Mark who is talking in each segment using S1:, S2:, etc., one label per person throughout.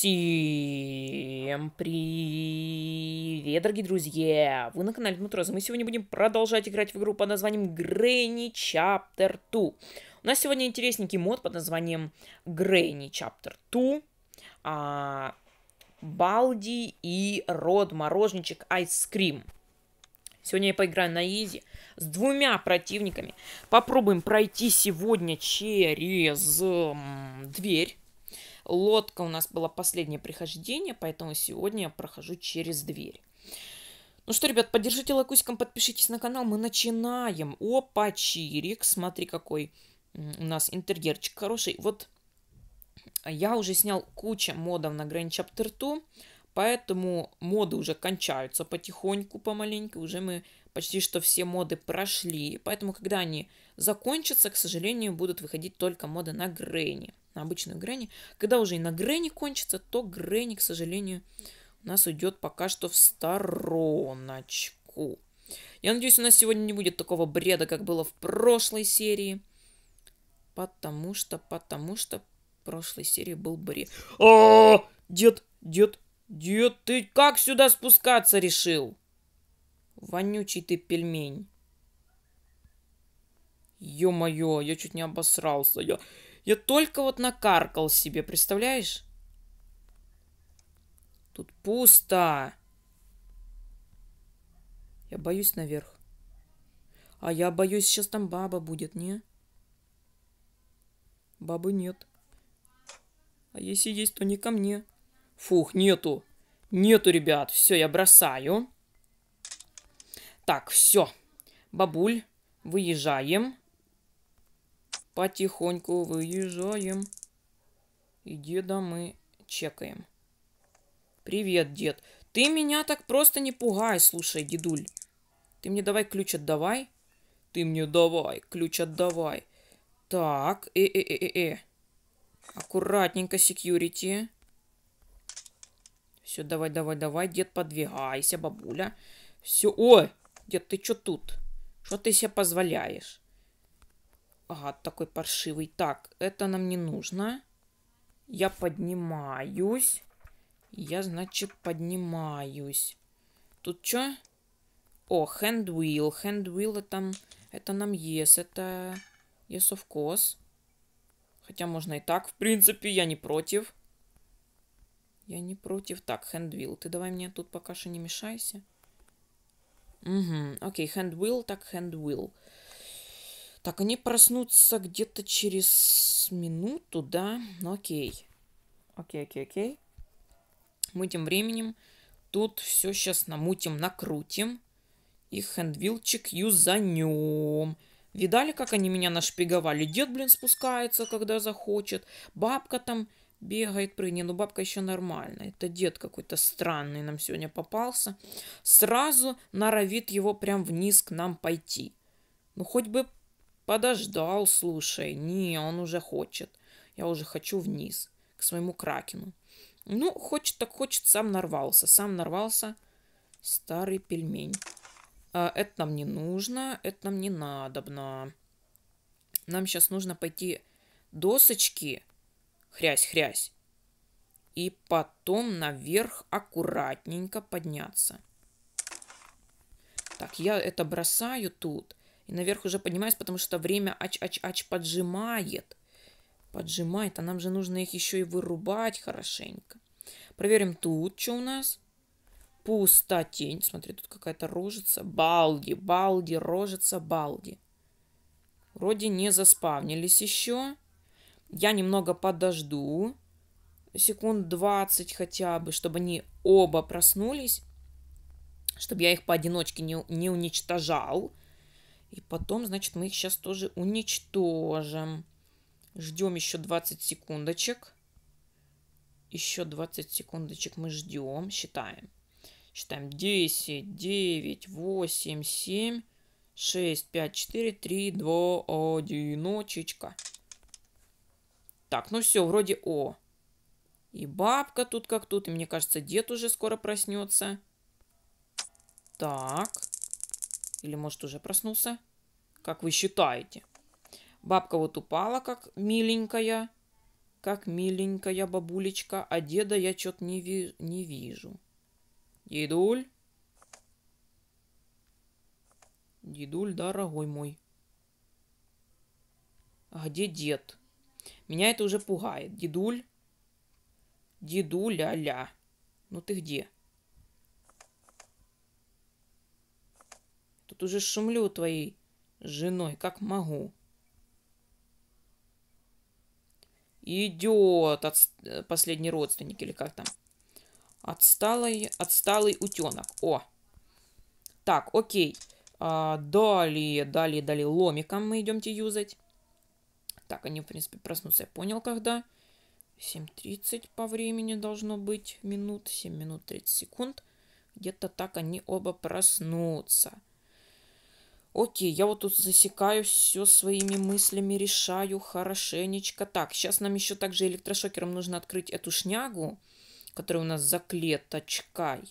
S1: Всем привет, дорогие друзья! Вы на канале Дмитроза. Мы сегодня будем продолжать играть в игру под названием Granny Chapter 2. У нас сегодня интересненький мод под названием Granny Chapter 2. Балди и Род Мороженчик Ice Cream. Сегодня я поиграю на Изи с двумя противниками. Попробуем пройти сегодня через дверь. Лодка у нас была последнее прихождение, поэтому сегодня я прохожу через дверь. Ну что, ребят, поддержите лайкусиком, подпишитесь на канал, мы начинаем. Опа, чирик, смотри, какой у нас интерьерчик хороший. Вот я уже снял кучу модов на Grand Chapter 2, поэтому моды уже кончаются потихоньку, помаленьку. Уже мы почти что все моды прошли, поэтому когда они закончатся, к сожалению, будут выходить только моды на Грэнни на обычную Гренни. Когда уже и на Гренни кончится, то Гренни, к сожалению, у нас уйдет пока что в стороночку. Я надеюсь, у нас сегодня не будет такого бреда, как было в прошлой серии. Потому что, потому что в прошлой серии был бред. О, дед, дед, дед, ты как сюда спускаться решил? Вонючий ты пельмень. Ё-моё, я чуть не обосрался. Я, я только вот накаркал себе, представляешь? Тут пусто. Я боюсь наверх. А я боюсь, сейчас там баба будет, не? Бабы нет. А если есть, то не ко мне. Фух, нету. Нету, ребят. Все, я бросаю. Так, все. Бабуль, выезжаем. Потихоньку выезжаем. И деда мы чекаем. Привет, дед. Ты меня так просто не пугай, слушай, дедуль. Ты мне давай ключ отдавай. Ты мне давай, ключ отдавай. Так, э-э-э-э-э. Аккуратненько, секьюрити. Все, давай, давай, давай, дед, подвигайся, бабуля. Все, ой, дед, ты что тут? Что ты себе позволяешь? А, такой паршивый. Так, это нам не нужно. Я поднимаюсь. Я, значит, поднимаюсь. Тут что? О, hand wheel. Hand wheel это, это нам есть. Это yes, of course. Хотя можно и так. В принципе, я не против. Я не против. Так, hand wheel. Ты давай мне тут пока что не мешайся. Угу. Окей, hand wheel. так hand handwheel. Так, они проснутся где-то через минуту, да? Ну, окей. Окей, окей, окей. Мы тем временем тут все сейчас намутим, накрутим. И хэндвилчик юзанем. Видали, как они меня нашпиговали? Дед, блин, спускается, когда захочет. Бабка там бегает, прыгнет. Ну, бабка еще нормальная. Это дед какой-то странный нам сегодня попался. Сразу норовит его прям вниз к нам пойти. Ну, хоть бы Подождал, слушай. Не, он уже хочет. Я уже хочу вниз, к своему кракену. Ну, хочет так хочет, сам нарвался. Сам нарвался старый пельмень. А, это нам не нужно, это нам не надобно. Нам сейчас нужно пойти досочки, хрясь-хрясь, и потом наверх аккуратненько подняться. Так, я это бросаю тут. И наверх уже поднимаюсь, потому что время ач-ач-ач поджимает. Поджимает, а нам же нужно их еще и вырубать хорошенько. Проверим тут, что у нас. Пустотень. Смотри, тут какая-то рожица. Балди, балди, рожица, балди. Вроде не заспавнились еще. Я немного подожду. Секунд 20 хотя бы, чтобы они оба проснулись. Чтобы я их поодиночке не, не уничтожал. И потом, значит, мы их сейчас тоже уничтожим. Ждем еще 20 секундочек. Еще 20 секундочек мы ждем. Считаем. Считаем 10, 9, 8, 7, 6, 5, 4, 3, 2, 1. Очечка. Так, ну все, вроде О. И бабка тут как тут. И мне кажется, дед уже скоро проснется. Так. Или, может, уже проснулся? Как вы считаете? Бабка вот упала, как миленькая, как миленькая бабулечка, а деда я что-то не, ви не вижу. Дедуль? Дедуль, дорогой мой. А где дед? Меня это уже пугает. Дедуль? Дедуля-ля. Ну ты где? тут уже шумлю твоей женой, как могу. Идет от... последний родственник или как там. Отсталый, отсталый утенок. О. Так, окей. А, далее, далее, далее. Ломиком мы идемте юзать. Так, они, в принципе, проснутся. Я понял, когда. 7.30 по времени должно быть минут. 7 минут 30 секунд. Где-то так они оба проснутся. Окей, я вот тут засекаю все своими мыслями, решаю хорошенечко. Так, сейчас нам еще также электрошокером нужно открыть эту шнягу, которая у нас за клеточкой.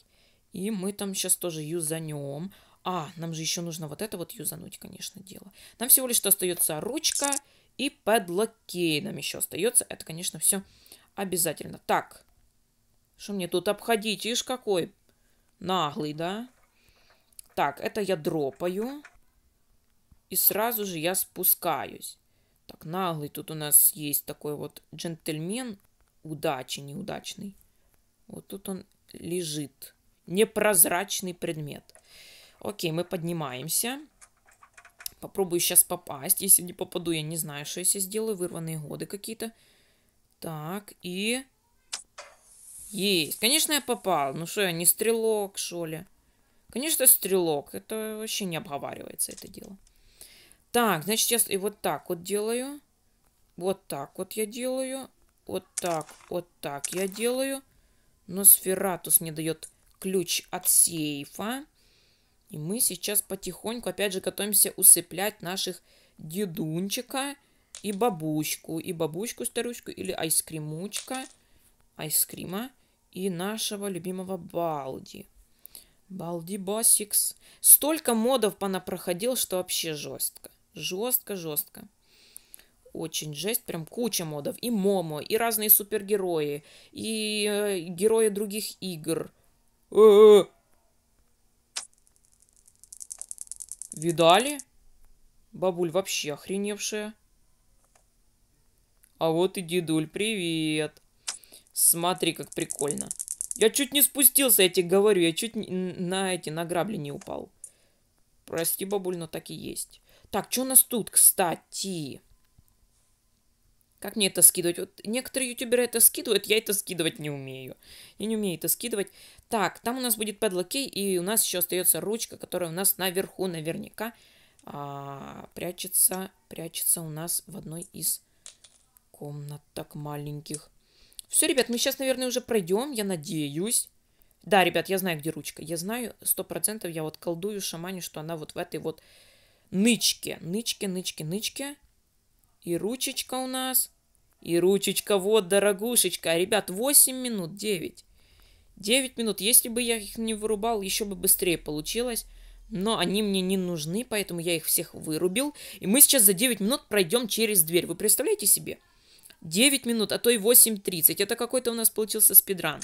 S1: И мы там сейчас тоже юзанем. А, нам же еще нужно вот это вот юзануть, конечно, дело. Нам всего лишь-то остается ручка и подлокей нам еще остается. Это, конечно, все обязательно. Так, что мне тут обходить? Ишь какой наглый, да? Так, это я дропаю и сразу же я спускаюсь. Так, наглый тут у нас есть такой вот джентльмен, удачи неудачный. Вот тут он лежит. Непрозрачный предмет. Окей, мы поднимаемся. Попробую сейчас попасть. Если не попаду, я не знаю, что я сделаю. Вырванные годы какие-то. Так, и... Есть. Конечно, я попал. Ну что, я не стрелок, что ли? Конечно, стрелок. Это вообще не обговаривается, это дело. Так, значит, сейчас и вот так вот делаю. Вот так вот я делаю. Вот так, вот так я делаю. Но Сфератус мне дает ключ от сейфа. И мы сейчас потихоньку, опять же, готовимся усыплять наших дедунчика и бабушку. И бабушку-старушку или айскримучка. Айскрима. И нашего любимого Балди. Балди Басикс. Столько модов понапроходил, что вообще жестко. Жестко-жестко. Очень жесть, прям куча модов. И Момо, и разные супергерои, и э, герои других игр. Видали? Бабуль вообще охреневшая. А вот и дедуль, привет. Смотри, как прикольно. Я чуть не спустился, я тебе говорю, я чуть не на эти, награбли не упал. Прости, бабуль, но так и есть. Так, что у нас тут, кстати? Как мне это скидывать? Вот некоторые ютуберы это скидывают, я это скидывать не умею. Я не умею это скидывать. Так, там у нас будет подлокей, и у нас еще остается ручка, которая у нас наверху наверняка а, прячется, прячется у нас в одной из комнаток маленьких. Все, ребят, мы сейчас, наверное, уже пройдем, я надеюсь. Да, ребят, я знаю, где ручка. Я знаю, сто процентов я вот колдую, шаманю, что она вот в этой вот нычки, нычки, нычки, нычки. И ручечка у нас. И ручечка, вот, дорогушечка. А, ребят, 8 минут, 9. 9 минут. Если бы я их не вырубал, еще бы быстрее получилось. Но они мне не нужны, поэтому я их всех вырубил. И мы сейчас за 9 минут пройдем через дверь. Вы представляете себе? 9 минут, а то и 8.30. Это какой-то у нас получился спидран.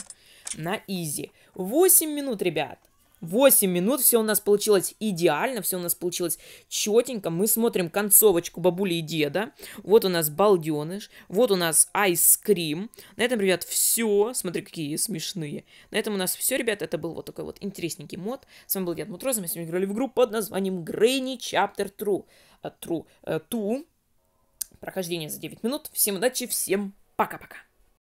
S1: На изи. 8 минут, ребят. 8 минут, все у нас получилось идеально, все у нас получилось четенько. Мы смотрим концовочку бабули и деда. Вот у нас балденыш, вот у нас айскрим. На этом, ребят, все. Смотри, какие смешные. На этом у нас все, ребят. Это был вот такой вот интересненький мод. С вами был Дед Мутроза. Мы сегодня играли в игру под названием Granny Chapter True. Uh, true. Прохождение за 9 минут. Всем удачи, всем пока-пока.